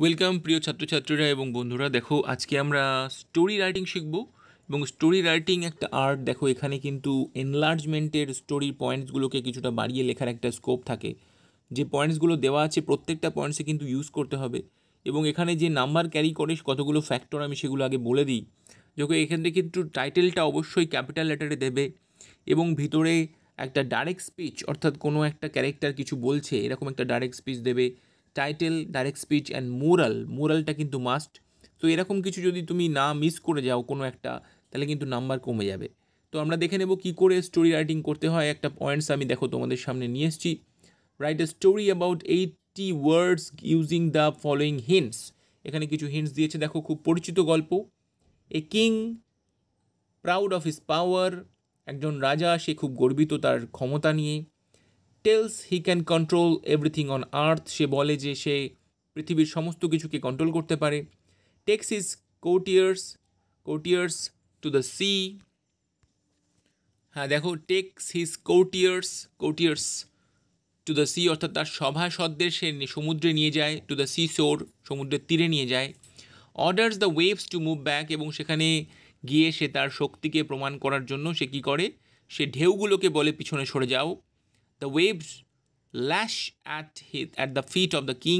welcome প্রিয় ছাত্রছাত্রীরা এবং বন্ধুরা দেখো আজকে আমরা স্টোরি রাইটিং শিখব এবং স্টোরি রাইটিং একটা আর্ট দেখো এখানে কিন্তু এনলার্জমেন্টের স্টোরির পয়েন্টসগুলোকে কিছুটা বাড়িয়ে লেখার একটা স্কোপ থাকে যে পয়েন্টসগুলো দেওয়া আছে প্রত্যেকটা পয়েন্টসে কিন্তু ইউজ করতে হবে এবং এখানে যে নাম্বার ক্যারি করে কতগুলো ফ্যাক্টর আমি সেগুলো আগে বলে দিই যখন এখানে কিন্তু টাইটেলটা অবশ্যই ক্যাপিটাল লেটারে দেবে এবং ভিতরে একটা ডাইরেক্ট স্পিচ অর্থাৎ কোনো একটা ক্যারেক্টার কিছু বলছে এরকম একটা ডাইরেক্ট স্পিচ দেবে title direct speech and moral মোরালটা কিন্তু মাস্ট তো এরকম কিছু যদি তুমি না মিস করে যাও কোনো একটা তাহলে কিন্তু নাম্বার কমে যাবে তো আমরা দেখে নেব কী করে স্টোরি রাইটিং করতে হয় একটা পয়েন্টস আমি দেখো তোমাদের সামনে নিয়ে এসেছি write a story about eighty words using the following hints এখানে কিছু হিন্টস দিয়েছে দেখো খুব পরিচিত গল্প a king proud of his power একজন রাজা সে খুব গর্বিত তার ক্ষমতা নিয়ে tells he can control everything on earth সে বলে যে সে পৃথিবীর সমস্ত কিছুকে কন্ট্রোল করতে পারে takes his courtiers courtiers to the sea হ্যাঁ দেখো takes his courtiers courtiers to the sea অর্থাৎ তার সভাসদদের সে সমুদ্রে নিয়ে যায় টু দ্য সি শোর সমুদ্রের তীরে নিয়ে যায় orders the waves to move back এবং সেখানে গিয়ে সে তার শক্তিকে প্রমাণ করার জন্য সে কি করে সে ঢেউগুলোকে বলে পিছনে সরে যাও the waves lash at hit at the feet of the king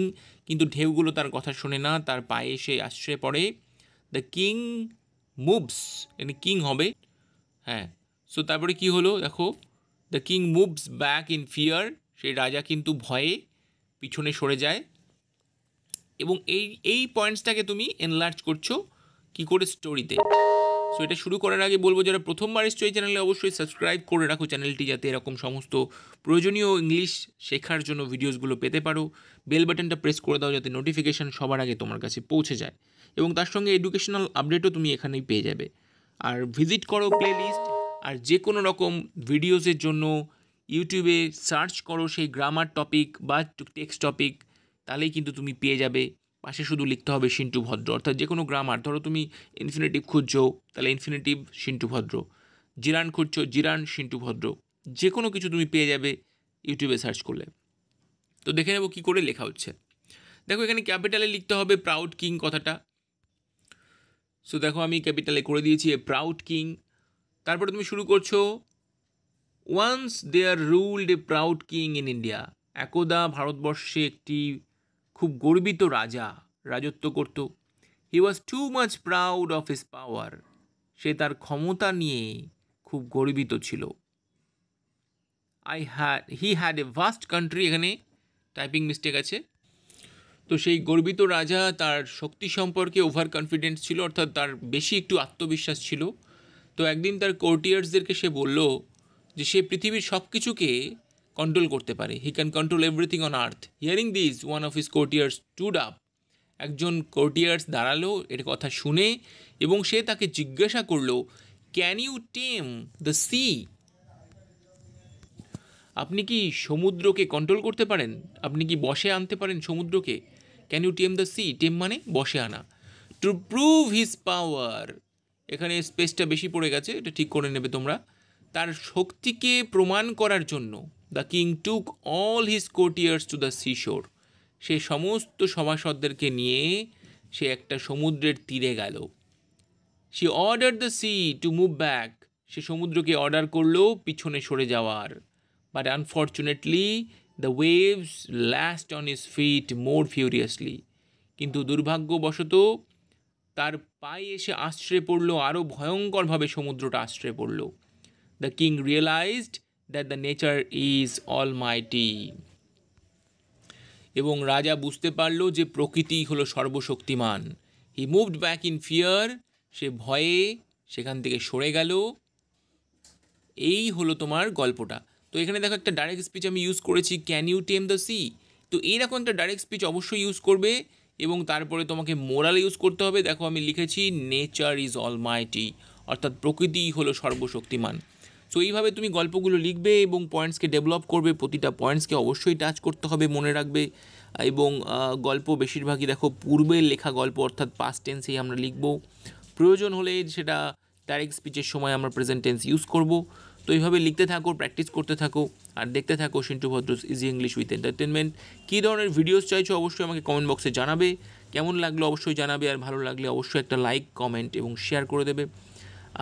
কিন্তু ঢেউগুলো তার কথা শোনে না তার পায়ে এসে আশ্রয় পড়ে দ্য কিং মুভস এখানে কিং হবে হ্যাঁ সো তারপরে কি হলো দেখো the king moves back in fear সেই রাজা কিন্তু ভয়ে পিছনে সরে যায় এবং এই এই পয়েন্টসটাকে তুমি এনলার্জ করছো কি করে স্টোরিতে সো এটা শুরু করার আগে বলবো যারা প্রথমবার এসছো এই চ্যানেলে অবশ্যই সাবস্ক্রাইব করে রাখো চ্যানেলটি যাতে এরকম সমস্ত প্রয়োজনীয় ইংলিশ শেখার জন্য ভিডিওসগুলো পেতে পারো বেল বাটনটা প্রেস করে দাও যাতে নোটিফিকেশান সবার আগে তোমার কাছে পৌঁছে যায় এবং তার সঙ্গে এডুকেশনাল আপডেটও তুমি এখানেই পেয়ে যাবে আর ভিজিট করো প্লেলিস্ট আর যে কোনো রকম ভিডিওসের জন্য ইউটিউবে সার্চ করো সেই গ্রামার টপিক বা টেক্সট টপিক তাহলেই কিন্তু তুমি পেয়ে যাবে পাশে শুধু লিখতে হবে সিন্টু ভদ্র অর্থাৎ যে কোনো গ্রামার ধরো তুমি ইনফিনিটিভ খুঁজছো তাহলে ইনফিনিটিভ সিন্টু ভদ্র জিরান খুঁজছো জিরান সিন্টু ভদ্র যে কোনো কিছু তুমি পেয়ে যাবে ইউটিউবে সার্চ করলে তো দেখে নেবো কী করে লেখা হচ্ছে দেখো এখানে ক্যাপিটালে লিখতে হবে প্রাউড কিং কথাটা সো দেখো আমি ক্যাপিটালে করে দিয়েছি এ প্রাউড কিং তারপরে তুমি শুরু করছো once there ruled a proud king in India একদা ভারতবর্ষে একটি খুব গর্বিত রাজা রাজত্ব করত he was too much proud of his power সে তার ক্ষমতা নিয়ে খুব গর্বিত ছিল I had he had a vast country এখানে টাইপিং মিস্টেক আছে তো সেই গর্বিত রাজা তার শক্তি সম্পর্কে ওভার কনফিডেন্স ছিল অর্থাৎ তার বেশি একটু আত্মবিশ্বাস ছিল তো একদিন তার কোর্টিয়ার্সদেরকে সে বলল যে সে পৃথিবীর সব কিছুকে কন্ট্রোল করতে পারে he can control everything on earth hearing this one of his courtiers stood up একজন কোর্টিয়ার্স দাঁড়ালো এর কথা শুনে এবং সে তাকে জিজ্ঞাসা করল can you tame the sea আপনি কি সমুদ্রকে কন্ট্রোল করতে পারেন আপনি কি বসে আনতে পারেন সমুদ্রকে can you tame the sea tame মানে বসে আনা টু প্রুভ হিজ পাওয়ার এখানে স্পেসটা বেশি পড়ে গেছে এটা ঠিক করে নেবে তোমরা তার শক্তিকে প্রমাণ করার জন্য the king took all his courtiers to the seashore সে সমস্ত সভাসদদেরকে নিয়ে সে একটা সমুদ্রের তীরে গেল সে order the sea to move back সে সমুদ্রকে অর্ডার করলো পিছনে সরে যাওয়ার but unfortunately the waves lashed on his feet more furiously কিন্তু দুর্ভাগ্যবশত তার পায়ে এসে আশ্রয় পড়ল আরও ভয়ঙ্করভাবে সমুদ্রটা আশ্রয় পড়ল the king realised that the nature is almighty এবং রাজা বুঝতে পারল যে প্রকৃতি হলো সর্বশক্তিমান he moved back in fear সে ভয়ে সেখান থেকে সরে গেল এই হলো তোমার গল্পটা তো এখানে দেখো একটা ডাইরেক্ট স্পিচ আমি ইউজ করেছি can you tame the sea তো এইরকম একটা ডাইরেক্ট স্পিচ অবশ্যই ইউজ করবে এবং তারপরে তোমাকে মোরাল ইউজ করতে হবে দেখো আমি লিখেছি নেচার ইজ অল মাইটি অর্থাৎ প্রকৃতিই হলো সর্বশক্তিমান সো এইভাবে তুমি গল্পগুলো লিখবে এবং পয়েন্টসকে ডেভেলপ করবে প্রতিটা পয়েন্টসকে অবশ্যই টাচ করতে হবে মনে রাখবে এবং গল্প বেশিরভাগই দেখো পূর্বের লেখা গল্প অর্থাৎ পাস্ট টেন্সেই আমরা লিখব প্রয়োজন হলে সেটা ডাইরেক্ট স্পিচের সময় আমরা প্রেজেন্ট টেন্স ইউজ করব তো এইভাবে লিখতে থাকো প্র্যাকটিস করতে থাকো আর দেখতে থাকো Sintu Bhadra's easy English with entertainment কী ধরনের ভিডিওস চাইছো অবশ্যই আমাকে কমেন্ট বক্সে জানাবে কেমন লাগলো অবশ্যই জানাবে আর ভালো লাগলে অবশ্যই একটা লাইক কমেন্ট এবং শেয়ার করে দেবে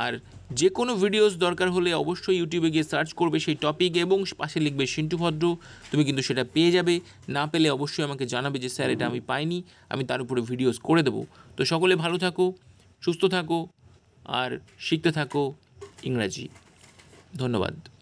আর যে কোনো ভিডিওস দরকার হলে অবশ্যই ইউটিউবে গিয়ে সার্চ করবে সেই টপিক এবং পাশে লিখবে সিন্টু ভদ্র তুমি কিন্তু সেটা পেয়ে যাবে না পেলে অবশ্যই আমাকে জানাবে যে স্যার এটা আমি পাইনি আমি তার উপরে ভিডিওস করে দেবো তো সকলে ভালো থাকো সুস্থ থাকো আর শিখতে থাকো ইংরাজি ধন্যবাদ